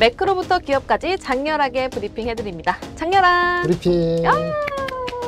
매크로부터 기업까지 장렬하게 브리핑해드립니다. 장렬한 브리핑. 야!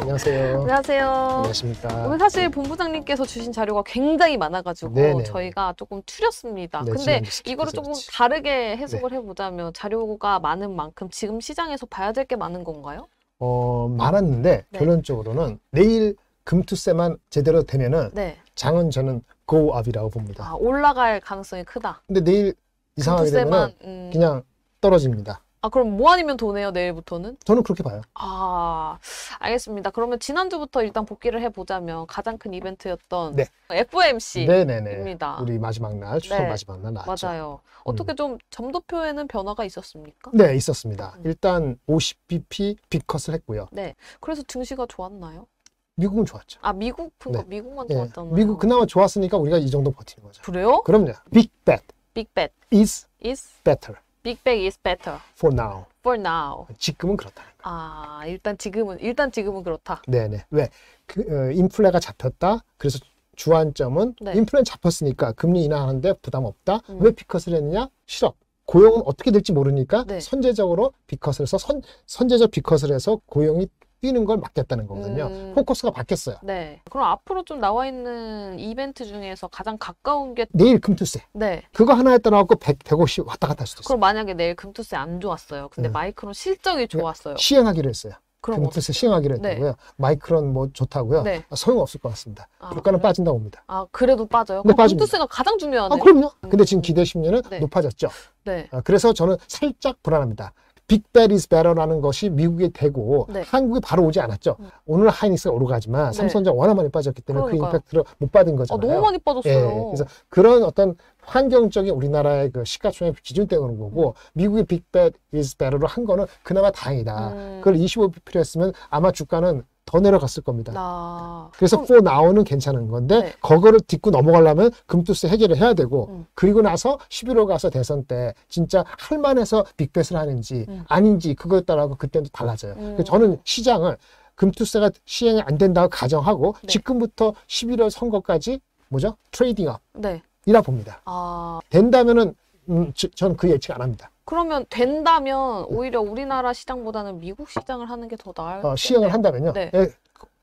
안녕하세요. 안녕하세요. 안녕하십니까. 오늘 사실 본부장님께서 주신 자료가 굉장히 많아가지고 네네. 저희가 조금 추렸습니다. 네, 근데 이거를 조금 그렇 다르게 해석을 네. 해보자면 자료가 많은 만큼 지금 시장에서 봐야 될 게 많은 건가요? 어, 많았는데 네. 결론적으로는 내일 금투세만 제대로 되면은 네. 장은 저는 고압이라고 봅니다. 아, 올라갈 가능성이 크다. 근데 내일 이상하게 되면 음... 그냥 떨어집니다. 아 그럼 뭐 아니면 도네요 내일부터는? 저는 그렇게 봐요. 아 알겠습니다. 그러면 지난주부터 일단 복귀를 해보자면 가장 큰 이벤트였던 네. FOMC입니다. 우리 마지막 날 네. 추석 네. 마지막 날 나왔죠. 맞아요. 어떻게 음. 좀 점도표에는 변화가 있었습니까? 네 있었습니다. 음. 일단 50bp 빅컷을 했고요. 네. 그래서 증시가 좋았나요? 미국은 좋았죠. 아 미국 그러니까 네. 미국만 예. 좋았잖아요. 미국 그나마 좋았으니까 우리가 이 정도 버티는 거죠. 그래요? 그럼요. 빅 bet. 빅 bet is is better. 빅뱅 is better. For now. For now. 지금은 그렇다는 거 아, 일단 지금은 일단 지금은 그렇다. 네, 네. 왜? 그, 어, 인플레가 잡혔다. 그래서 주안점은 네. 인플레 잡혔으니까 금리 인하하는데 부담 없다. 음. 왜 비컷을 했느냐? 실업. 고용은 어떻게 될지 모르니까 네. 선제적으로 비컷을 해서 선, 선제적 비컷을 해서 고용이 뛰는 걸맡겼다는 거거든요. 음. 포커스가 바뀌었어요. 네. 그럼 앞으로 좀 나와 있는 이벤트 중에서 가장 가까운 게 내일 금투세. 네. 그거 하나 에따라왔고 100, 150 왔다 갔다 할 수도 있어요. 그럼 만약에 내일 금투세 안 좋았어요. 근데 음. 마이크론 실적이 네. 좋았어요. 시행하기로 했어요. 그럼 금투세 시행하기로 했 네. 했고요. 마이크론 뭐 좋다고요. 네. 아, 소용 없을 것 같습니다. 아, 물가는 그래? 빠진다 고 봅니다. 아 그래도 빠져요? 그 빠집니다. 금투세가 가장 아, 중요하네요. 아, 그럼요. 음. 근데 지금 음. 기대 심리는 네. 높아졌죠. 네. 아, 그래서 저는 살짝 불안합니다. 빅벨 이스 베러라는 것이 미국에 되고 네. 한국이 바로 오지 않았죠. 음. 오늘 하이닉스가 오르가지만 네. 삼성전자 워낙 많이 빠졌기 때문에 그 그러니까요. 그 임팩트를 못 받은 거잖아요. 아, 너무 많이 빠졌어요. 예, 그래서 그런 어떤 환경적인 우리나라의 그 시가총액 기준 때문에 거고 음. 미국의 빅벨 이스 베러로 한 거는 그나마 다행이다. 음. 그걸 2 5배 필요했으면 아마 주가는 더 내려갔을 겁니다. 아... 그래서 그4 나오는 괜찮은 건데 네. 그거를 딛고 넘어가려면 금투스 해결을 해야 되고 음. 그리고 나서 11호 가서 대선 때 진짜 할만해서 빅뱃을 하는지 음. 아닌지 그거에 따라서 그때는 달라져요. 음. 그래서 저는 시장을 금투스가 시행이 안 된다고 가정하고 네. 지금부터 11월 선거까지 뭐죠? 트레이딩업. 이라 네. 봅니다. 아... 된다면은 음, 저, 는그 예측 안 합니다. 그러면 된다면 오히려 우리나라 시장보다는 미국 시장을 하는 게 더 나을 텐 어, 시행을 한다면요. 네. 예,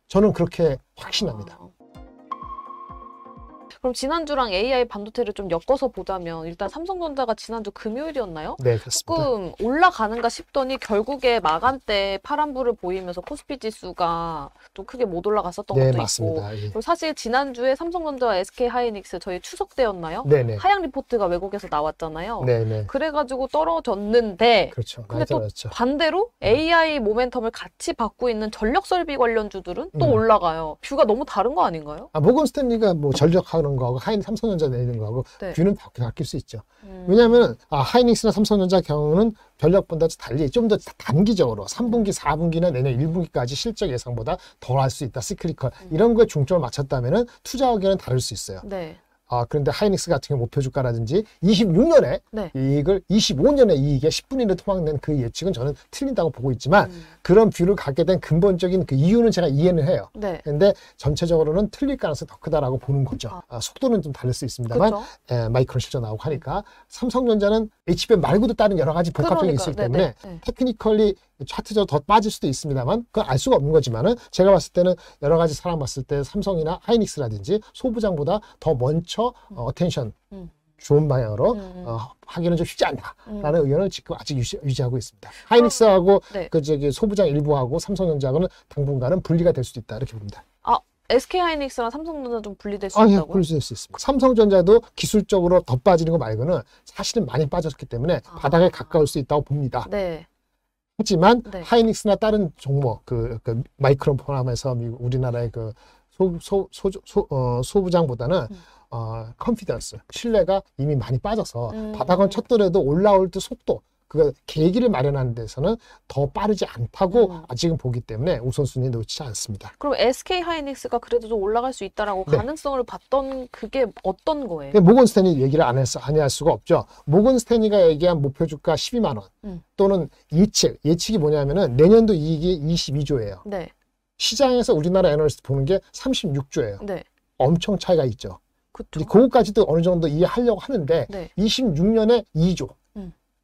저는 그렇게 확신합니다. 아. 그럼 지난주랑 AI 반도체를 좀 엮어서 보자면 일단 삼성전자가 지난주 금요일이었나요? 네, 그렇습니다. 조금 올라가는가 싶더니 결국에 마감 때 파란불을 보이면서 코스피 지수가 좀 크게 못 올라갔었던 네, 것도 맞습니다. 있고. 예. 그리고 사실 지난주에 삼성전자와 SK하이닉스 저희 추석 때였나요? 네, 네. 하향 리포트가 외국에서 나왔잖아요. 네, 네. 그래가지고 떨어졌는데 그렇죠. 근데 또 맞죠. 반대로 네. AI 모멘텀을 같이 받고 있는 전력 설비 관련 주들은 또 음. 올라가요. 뷰가 너무 다른 거 아닌가요? 아, 모건 스탠리가 뭐 전력하는 내는 거하고 하이 삼성전자 내는 거하고 네. 뷰는 바뀔 수 있죠. 음. 왜냐하면 아, 하이닉스나 삼성전자 경우는 전략보다 달리 좀 더 단기적으로 3분기, 4분기나 내년 1분기까지 실적 예상보다 덜 할 수 있다. 시크리컬 음. 이런 거에 중점을 맞췄다면은 투자 의견은 다를 수 있어요. 네. 아, 그런데 하이닉스 같은 경우 목표 주가라든지 26년에 네. 이익을 25년에 이익에 1 0분 이내 을 토막낸 그 예측은 저는 틀린다고 보고 있지만 음. 그런 뷰를 갖게 된 근본적인 그 이유는 제가 이해는 해요. 네. 근데 전체적으로는 틀릴 가능성이 더 크다라고 보는 거죠. 아. 아 속도는 좀 다를 수 있습니다만 에, 그렇죠. 예, 마이크론 실적 나오고 하니까 삼성전자는 HBM 말고도 다른 여러 가지 복합적인 게 있기 때문에 네네. 네. 네. 테크니컬리 차트적으로 더 빠질 수도 있습니다만 그건 알 수가 없는 거지만은 제가 봤을 때는 여러 가지 사람 봤을 때 삼성이나 하이닉스라든지 소부장보다 더 먼저 해서 음. 어, 어텐션 음. 좋은 방향으로 음, 음. 어, 하기는 좀 쉽지 않다라는 음. 의견을 지금 아직 유지, 하고 있습니다. 하이닉스하고 어, 네. 그 저기 소부장 일부하고 삼성전자하고는 당분간은 분리가 될 수도 있다 이렇게 봅니다. 아 SK 하이닉스랑 삼성전자 좀 분리될 수 아, 있다고요? 예, 분리될 수 있습니다. 삼성전자도 기술적으로 더 빠지는 거 말고는 사실은 많이 빠졌기 때문에 아. 바닥에 가까울 수 있다고 봅니다. 네. 하지만 네. 하이닉스나 다른 종목 그, 그 마이크론 포함해서 우리나라의 그 소, 소, 소, 소, 어, 소부장보다는 음. 어, 컨피던스, 신뢰가 이미 많이 빠져서 음. 바닥은 쳤더라도 올라올 때 속도, 그 계기를 마련하는 데서는 더 빠르지 않다고 음. 아직은 보기 때문에 우선순위 놓치지 않습니다. 그럼 SK 하이닉스가 그래도 좀 올라갈 수 있다라고 네. 가능성을 봤던 그게 어떤 거예요? 모건 스탠이 얘기를 안 해서 안할 수가 없죠. 모건 스탠이가 얘기한 목표 주가 12만 원 음. 또는 예측 예측이 뭐냐면은 내년도 이익이 22조예요. 네. 시장에서 우리나라 애널리스트 보는 게 36조예요. 네. 엄청 차이가 있죠. 그쵸. 이 그것까지도 어느 정도 이해하려고 하는데 네. 26년에 2조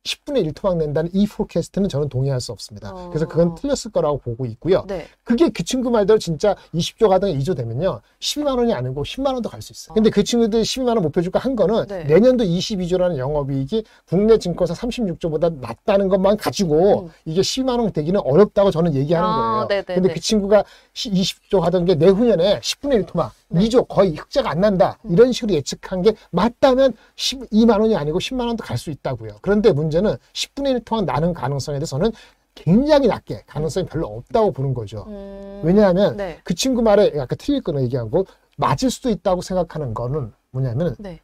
10분의 1토막 낸다는 이 포캐스트는 저는 동의할 수 없습니다. 어. 그래서 그건 틀렸을 거라고 보고 있고요. 네. 그게 그 친구 말대로 진짜 20조 가든 2조 되면요. 12만 원이 아니고 10만 원도 갈 수 있어요. 어. 근데 그 친구들 12만 원못표줄까한 거는 네. 내년도 22조라는 영업이익이 국내 증권사 36조보다 낮다는 것만 가지고 음. 이게 10만 원 되기는 어렵다고 저는 얘기하는 아, 거예요. 네네네. 네, 근데 네. 그 친구가 20조 하던 게 내후년에 10분의 1토막 네. 2조 거의 흑자가 안 난다. 음. 이런 식으로 예측한 게 맞다면 12만 원이 아니고 10만 원도 갈 수 있다고요. 그런데 문제 문제는 10분의 1 토막 나는 가능성에 대해서는 굉장히 낮게 가능성이 별로 없다고 보는 거죠. 음... 왜냐하면 네. 그 친구 말에 약간 틀릴 거는 얘기한 거 맞을 수도 있다고 생각하는 거는 뭐냐면 네.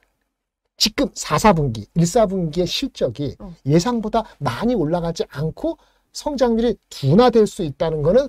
지금 4, 4분기, 1, 4분기의 실적이 어. 예상보다 많이 올라가지 않고 성장률이 둔화될 수 있다는 거는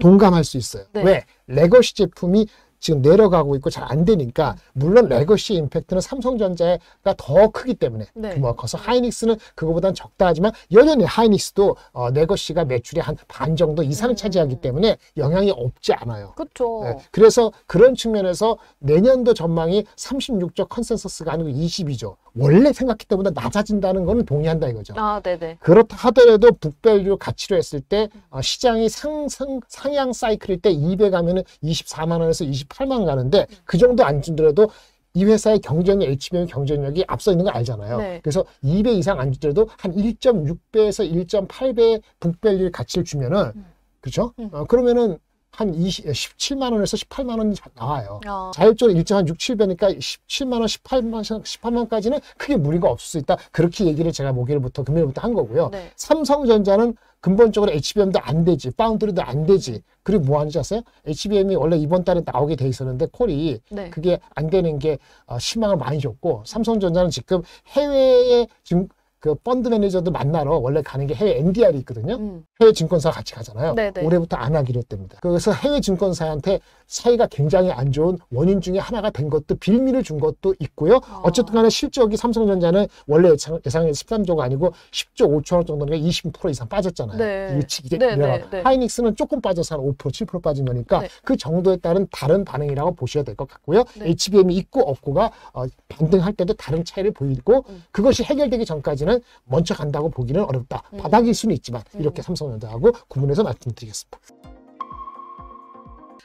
동감할 수 있어요. 네. 왜? 레거시 제품이 지금 내려가고 있고 잘 안 되니까 음. 물론 네. 레거시 임팩트는 삼성전자가 더 크기 때문에 네. 규모가 커서 하이닉스는 그거보단 적다하지만 여전히 하이닉스도 어, 레거시가 매출의 한 반 정도 이상을 음. 차지하기 때문에 영향이 없지 않아요. 그렇죠. 네. 그래서 그런 측면에서 내년도 전망이 36조 컨센서스가 아니고 22조 원래 생각했던 보다 낮아진다는 거는 동의한다 이거죠. 아, 네네. 그렇다 하더라도 북밸류 가치로 했을 때 아, 시장이 상승 상향 사이클일 때2배 가면은 24만 원에서 28만 원 가는데 음. 그 정도 안 주더라도 이 회사의 경쟁력, HBM 경쟁력이 앞서 있는 거 알잖아요. 네. 그래서 2배 이상 안 주더라도 한 1.6배에서 1.8배 북밸류 가치를 주면은 음. 그렇죠? 음. 어, 그러면은 한 20, 17만 원에서 18만 원이 나와요. 어. 자율적으로 일정한 6, 7배니까 17만 원, 18만 18만 까지는 크게 무리가 없을 수 있다. 그렇게 얘기를 제가 목요일부터 금요일부터 한 거고요. 네. 삼성전자는 근본적으로 HBM도 안 되지, 파운드리도 안 되지. 그리고 뭐 하는지 아세요? HBM이 원래 이번 달에 나오게 돼 있었는데 콜이 네. 그게 안 되는 게 어, 실망을 많이 줬고 삼성전자는 지금 해외에 지금 그 펀드 매니저들 만나러 원래 가는 게 해외 NDR이 있거든요. 음. 해외 증권사 같이 가잖아요. 네네. 네. 올해부터 안 하기로 됩니다 그래서 해외 증권사한테 사이가 굉장히 안 좋은 원인 중에 하나가 된 것도 빌미를 준 것도 있고요. 아. 어쨌든 간에 실적이 삼성전자는 원래 예상, 예상의 13조가 아니고 10조 5천억 정도니까 20% 이상 빠졌잖아요. 유치기 네. 때문에 네, 네, 하이닉스는 조금 빠져서 한 5%, 7% 빠진 거니까 네. 그 정도에 따른 다른 반응이라고 보셔야 될 것 같고요. 네. HBM이 있고 없고가 어, 반등할 때도 다른 차이를 보이고 음. 그것이 해결되기 전까지는 때는 먼저 간다고 보기는 어렵다. 음. 바닥일 수는 있지만 음. 이렇게 삼성전자하고 구분해서 말씀드리겠습니다.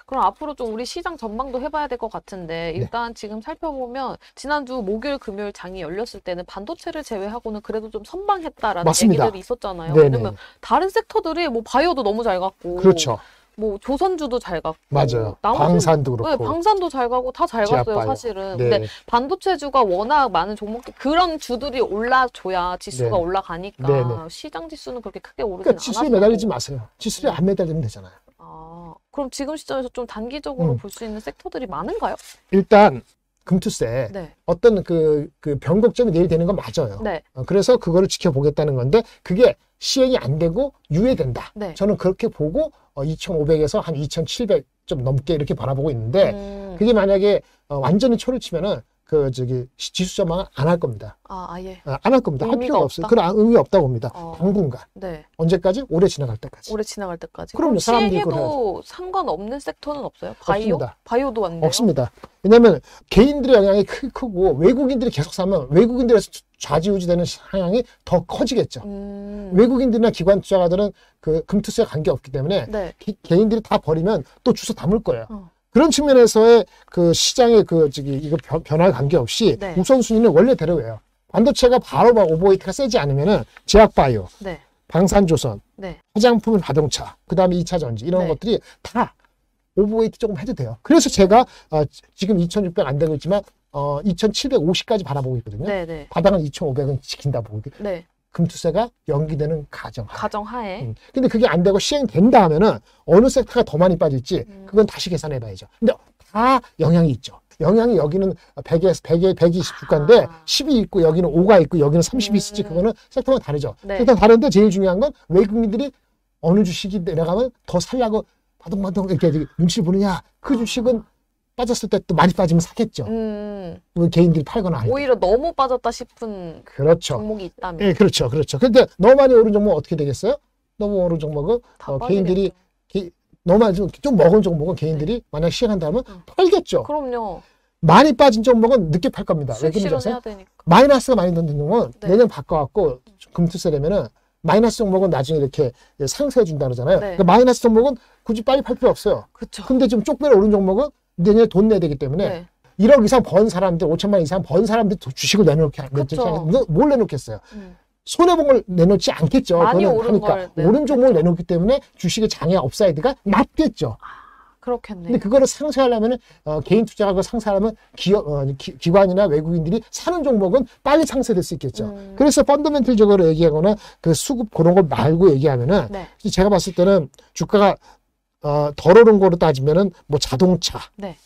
그럼 앞으로 좀 우리 시장 전망도 해봐야 될 것 같은데 네. 일단 네. 지금 살펴보면 지난주 목요일 금요일 장이 열렸을 때는 반도체를 제외하고는 그래도 좀 선방했다라는 맞습니다. 얘기들이 있었잖아요. 네네. 왜냐면 다른 섹터들이 뭐 바이오도 너무 잘 갔고 그렇죠. 뭐 조선주도 잘 갔고 맞아요. 나머지, 방산도 그렇고 네, 방산도 잘 가고 다 잘 갔어요 사실은. 네. 근데 반도체주가 워낙 많은 종목들 그런 주들이 올라줘야 지수가 네. 올라가니까 네네. 네. 시장 지수는 그렇게 크게 오르지 그러니까 지수에 매달리지 마세요. 지수에 네. 안 매달리면 되잖아요. 아 그럼 지금 시점에서 좀 단기적으로 음. 볼수 있는 섹터들이 많은가요? 일단 금투세 네. 어떤 그, 그 변곡점이 내일 되는 건 맞아요. 네. 어, 그래서 그거를 지켜보겠다는 건데 그게 시행이 안 되고 유예된다. 네. 저는 그렇게 보고 2,500에서 어, 한2,700 좀 넘게 이렇게 바라보고 있는데 음. 그게 만약에 어, 완전히 초를 치면은 그 저기 지수 전망을 안할 겁니다. 아, 아예. 아, 예. 아 안할 겁니다. 할 필요가 없어요. 그런 아, 의미 없다고 봅니다. 어. 당분간. 네. 언제까지? 오래 지나갈 때까지. 오래 지나갈 때까지. 그럼요. 사람들이 그래도 상관없는 섹터는 없어요. 바이오? 없습니다. 바이오도 왔네요. 없습니다. 왜냐하면 개인들의 영향이 크고 외국인들이 계속 사면 외국인들에서 좌지우지되는 상향이 더 커지겠죠. 음. 외국인들이나 기관 투자가들은 그 금투세에 관계 없기 때문에 네. 기, 개인들이 다 버리면 또 주소 담을 거예요. 어. 그런 측면에서의 그 시장의 그 저기 이거 변화 관계없이 네. 우선순위는 원래 대로예요. 반도체가 바로 막 오버웨이트가 세지 않으면은 제약바이오, 네. 방산조선, 네. 화장품 자동차, 그다음에 이차 전지 이런 네. 것들이 다 오버웨이트 조금 해도 돼요. 그래서 제가 어, 지금 2,600 안 되고 있지만 어, 2,750까지 바라보고 있거든요. 네, 네. 바닥은 2,500은 지킨다 보고. 네. 금투세가 연기되는 가정 하에. 가정 하에. 음. 근데 그게 안 되고 시행된다 하면은 어느 섹터가 더 많이 빠질지 음. 그건 다시 계산해 봐야죠. 근데 다 영향이 있죠. 영향이 여기는 100에서 100에 120 주가인데 아. 10이 있고 여기는 5가 있고 여기는 30이 음. 있을지 그거는 섹터가 다르죠. 네. 섹터 다른데 제일 중요한 건 외국인들이 어느 주식이 내려가면 더 살라고 바동바동 이렇게 눈치를 보느냐 그 아. 주식은 빠졌을 때 또 많이 빠지면 사겠죠. 음. 그 개인들이 팔거나 할 때. 오히려 너무 빠졌다 싶은 그렇죠. 종목이 있다면. 예, 그렇죠. 그렇죠. 근데 너무 많이 오른 종목은 어떻게 되겠어요? 너무 오른 종목은 어, 개인들이 개, 너무 많이 좀, 좀 먹은 종목은 개인들이 네. 만약 시행한다면 음. 팔겠죠. 그럼요. 많이 빠진 종목은 늦게 팔 겁니다. 왜 그런지 아세요? 마이너스가 많이 넣는 종목은 네. 내년 바꿔갖고 금투세 되면은 마이너스 종목은 나중에 이렇게 상쇄해 준다 그러잖아요. 네. 그러니까 마이너스 종목은 굳이 빨리 팔 필요 없어요. 그쵸. 근데 지금 쪽배로 오른 종목은 내년에 돈 내야 되기 때문에 네. 1억 이상 번 사람들, 5천만 이상 번 사람들 주식을 내놓게 뭐, 뭘 내놓겠어요. 음. 손해봉을 내놓지 않겠죠. 많이 오른 그러니까 걸 네. 오른 종목을 내놓기 때문에 주식의 장애 업사이드가 낮겠죠. 아, 그렇겠네. 근데 그거를 상쇄하려면은 어, 개인 투자하고 상쇄하려면 기업 어, 기, 관이나 외국인들이 사는 종목은 빨리 상쇄될 수 있겠죠. 음. 그래서 펀더멘털적으로 얘기하거나 그 수급 그런 걸 말고 얘기하면은 네. 제가 봤을 때는 주가가 어, 덜어른 거로 따지면은 뭐 자동차, 네.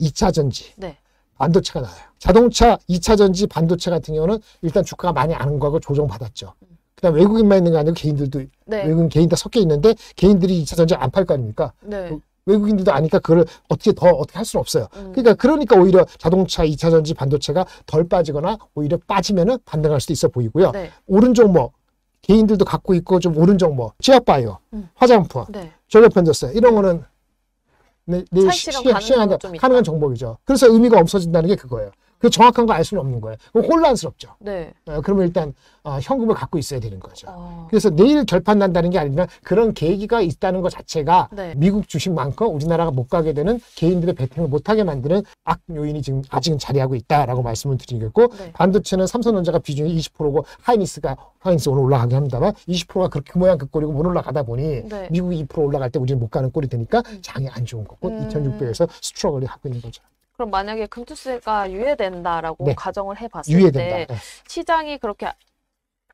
2차 전지, 네. 반도체가 나와요. 자동차, 2차 전지, 반도체 같은 경우는 일단 주가가 많이 안하고 조정받았죠. 그다음 외국인만 있는 게 아니고 개인들도 네. 외국인 개인 다 섞여 있는데 개인들이 2차 전지 안 팔 거 아닙니까? 네. 그 외국인들도 아니까 그걸 어떻게 더 어떻게 할 수는 없어요. 음. 그러니까 그러니까 오히려 자동차, 2차 전지, 반도체가 덜 빠지거나 오히려 빠지면은 반등할 수도 있어 보이고요. 네. 오른 종목 뭐 개인들도 갖고 있고 좀 오른 정보, 지압바이오, 음. 화장품, 네. 전력편도세 이런 거는 내, 내 시행한다 가능한 정보이죠. 그래서 의미가 없어진다는 게 그거예요. 그 정확한 거 알 수는 없는 거예요. 그럼 혼란스럽죠. 네. 어, 그러면 일단 어, 현금을 갖고 있어야 되는 거죠. 어. 그래서 내일 결판 난다는 게아니라 그런 계기가 있다는 것 자체가 네. 미국 주식만큼 우리나라가 못 가게 되는 개인들의 배팅을 못하게 만드는 악 요인이 지금 아직은 자리하고 있다라고 말씀을 드리겠고 네. 반도체는 삼성전자가 비중이 20%고 하이니스가하이니스 오늘 올라가게 합니다만 20%가 그렇게 그 모양 그 꼴이고 못 올라가다 보니 네. 미국이 2% 올라갈 때 우리는 못 가는 꼴이 되니까 음. 장이 안 좋은 거고 음. 2,600에서 스트러글을 하고 있는 거죠. 그럼 만약에 금투세가 유예된다라고 네. 가정을 해봤을 유예된다. 때 네. 시장이 그렇게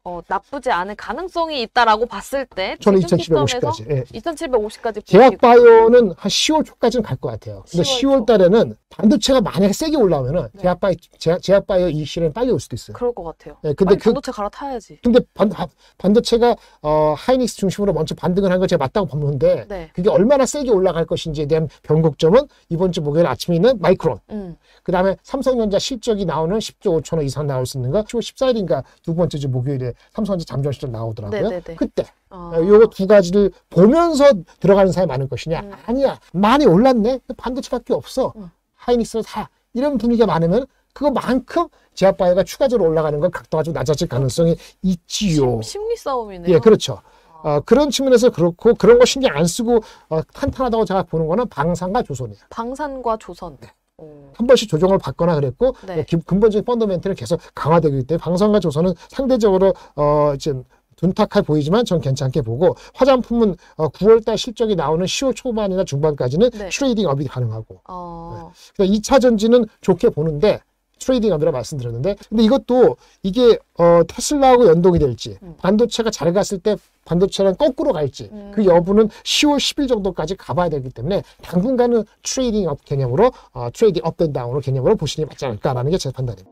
어, 나쁘지 않은 가능성이 있다라고 봤을 때 저는 2,750까지. 예. 2,750까지 제약 바이오는 한 10월 초까지는 갈 것 같아요. 근데 10월, 10월 달에는 반도체가 만약에 세게 올라오면은 네. 제약 바이 제약, 제 바이오 이 실은 빨리 올 수도 있어요. 그럴 것 같아요. 예, 근데 그, 반도체 갈아타야지. 근데 반, 반도체가 어, 하이닉스 중심으로 먼저 반등을 한건 제가 맞다고 봤는데 네. 그게 얼마나 세게 올라갈 것인지에 대한 변곡점은 이번 주 목요일 아침에 있는 마이크론. 음. 그다음에 삼성전자 실적이 나오는 10조 5천억 이상 나올 수 있는 거 10월 14일인가 두 번째 주 목요일에 삼성전자 잠정시절 나오더라고요. 네네네. 그때 아. 요거 두 가지를 보면서 들어가는 사람이 많을 것이냐? 음. 아니야. 많이 올랐네. 반도체밖에 없어. 음. 하이닉스를 사. 이런 분위기가 많으면 그거만큼 제압바이가 추가적으로 올라가는 건 각도가 좀 낮아질 가능성이 있지요. 심, 리 싸움이네요. 예, 그렇죠. 아. 어, 그런 측면에서 그렇고 그런 거 신경 안 쓰고 어, 탄탄하다고 제가 보는 거는 방산과 조선이에요. 방산과 조선. 네. 음. 한 번씩 조정을 받거나 그랬고 네. 뭐 근본적인 펀더멘트는 계속 강화되기 때문에 방송과 조선은 상대적으로 어 지금 둔탁해 보이지만 전 괜찮게 보고 화장품은 어, 9월달 실적이 나오는 10월 초반이나 중반까지는 네. 트레이딩 업이 가능하고 어... 네. 2차 그러니까 전지는 좋게 보는데 트레이딩 하느라 말씀드렸는데 근데 이것도 이게 어, 테슬라하고 연동이 될지 음. 반도체가 잘 갔을 때 반도체랑 거꾸로 갈지 음. 그 여부는 10월 10일 정도까지 가봐야 되기 때문에 당분간은 트레이딩 업 개념으로 어, 트레이딩 업앤 다운으로 개념으로 보시는 게 맞지 않을까라는 게 제 판단입니다.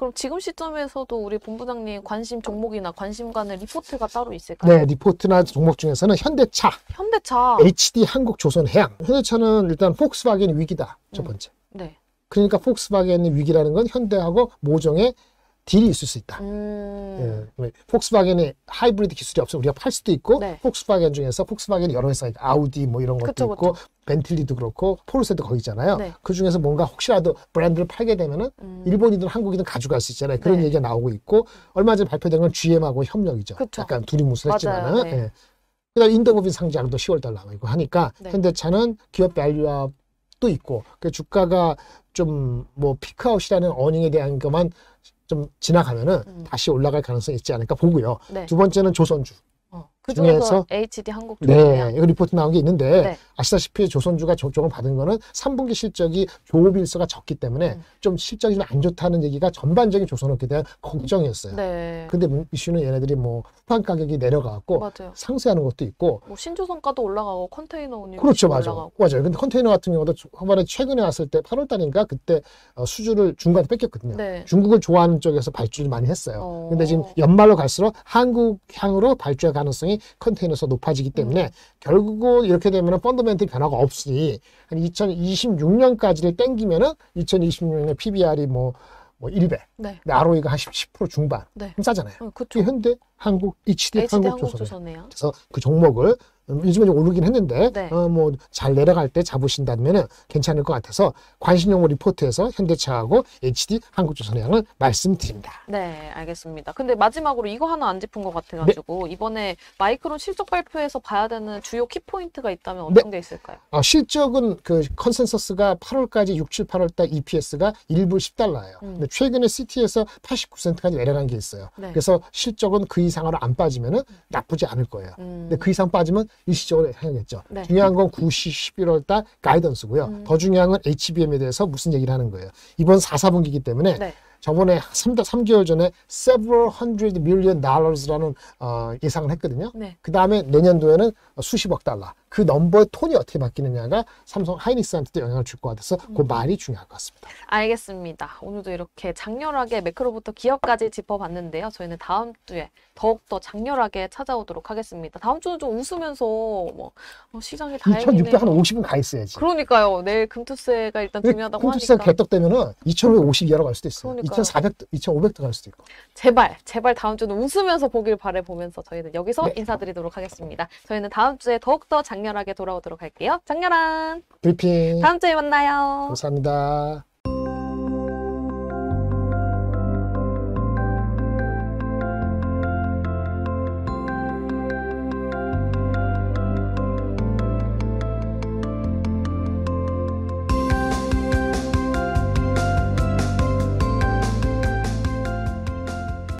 그럼 지금 시점에서도 우리 본부장님 관심 종목이나 관심관의 리포트가 따로 있을까요? 네, 리포트나 종목 중에서는 현대차, 현대차, HD 한국조선해양. 현대차는 일단 폭스바겐 위기다 첫 음. 번째. 음. 네. 그러니까 폭스바겐의 위기라는 건 현대하고 모종의 딜이 있을 수 있다. 음. 예, 폭스바겐의 하이브리드 기술이 없어면 우리가 팔 수도 있고 네. 폭스바겐 중에서 폭스바겐이 여러 회사 아우디 뭐 이런 것도 그쵸, 있고 그쵸. 벤틀리도 그렇고 포르쉐도 거기잖아요. 네. 그 중에서 뭔가 혹시라도 브랜드를 팔게 되면은 음. 일본이든 한국이든 가져갈 수 있잖아요. 그런 네. 얘기가 나오고 있고 얼마 전에 발표된 건 GM하고 협력이죠. 그쵸. 약간 둘이 무술했지만은 네. 예. 그다음 인더고빈 상장도 10월 달 나와 있고 하니까 네. 현대차는 기업 밸류업 또 있고 그 주가가 좀 뭐 피크아웃이라는 어닝에 대한 것만 좀 지나가면은 음. 다시 올라갈 가능성이 있지 않을까 보고요. 네. 두 번째는 조선주. 어. 그 중에서 HD 한국 네, 이거 리포트 나온 게 있는데 네. 아시다시피 조선주가 조정을 받은 거는 3분기 실적이 조업일서가 적기 때문에 음. 좀 실적이 좀안 좋다는 얘기가 전반적인 조선업계에 대한 걱정이었어요. 네. 근데 이슈는 얘네들이 뭐 후판 가격이 내려가고 상쇄하는 것도 있고 뭐 신조선가도 올라가고 컨테이너 운임 그렇죠, 맞아. 올라가고 맞아요. 근데 컨테이너 같은 경우도 한번에 최근에 왔을 때 8월 달인가 그때 어, 수주를 중간에 뺏겼거든요. 네. 중국을 좋아하는 쪽에서 발주를 많이 했어요. 어. 근데 지금 연말로 갈수록 한국 향으로 발주할 가능성이 가능성이 컨테이너에서 높아지기 음. 때문에 음. 결국은 이렇게 되면 펀더멘털 변화가 없으니 한 2026년까지를 땡기면은 2026년에 PBR이 뭐뭐 1배. 네. 근데 ROE가 한 10% 중반. 네. 싸잖아요. 어, 그 현대, 한국, HD, HD 한국, 조선에. 그래서 그 종목을 음, 요즘에 좀 오르긴 했는데 네. 어, 뭐잘 내려갈 때 잡으신다면 괜찮을 것 같아서 관심용어 리포트에서 현대차하고 HD 한국조선해양을 말씀드립니다. 네, 알겠습니다. 근데 마지막으로 이거 하나 안 짚은 것 같아가지고 네. 이번에 마이크론 실적 발표에서 봐야 되는 주요 키포인트가 있다면 어떤 네. 게 있을까요? 어, 실적은 그 컨센서스가 8월까지 6, 7, 8월달 EPS가 1불 10달러예요. 음. 근데 최근에 CT에서 89센트까지 내려간 게 있어요. 네. 그래서 실적은 그 이상으로 안 빠지면 나쁘지 않을 거예요. 음. 근데 그 이상 빠지면 이 시점으로 해야겠죠. 네. 중요한 건 9, 11월 달 가이던스고요. 음. 더 중요한 건 HBM에 대해서 무슨 얘기를 하는 거예요. 이번 4, 4분기이기 때문에 네. 저번에 3, 3개월 전에 several hundred million dollars라는 어, 예상을 했거든요. 네. 그 다음에 내년도에는 수십억 달러. 그 넘버의 톤이 어떻게 바뀌느냐가 삼성 하이닉스한테도 영향을 줄 것 같아서 그 음. 그 말이 중요할 것 같습니다. 알겠습니다. 오늘도 이렇게 장렬하게 매크로부터 기업까지 짚어봤는데요. 저희는 다음 주에 더욱더 장렬하게 찾아오도록 하겠습니다. 다음 주는 좀 웃으면서 뭐 어, 시장이 다행이네. 2,650은 가 있어야지. 그러니까요. 내일 금투세가 일단 중요하다고 금투세가 하니까. 금투세가 개떡되면 은2,550 이하로 갈 수도 있어요. 그러니까요. 2,400, 2,500도 갈 수도 있고. 제발, 제발 다음 주는 웃으면서 보길 바래 보면서 저희는 여기서 네. 인사드리도록 하겠습니다. 저희는 다음 주에 더욱더 장렬하게 돌아오도록 할게요. 장렬한 브리핑. 다음 주에 만나요. 감사합니다.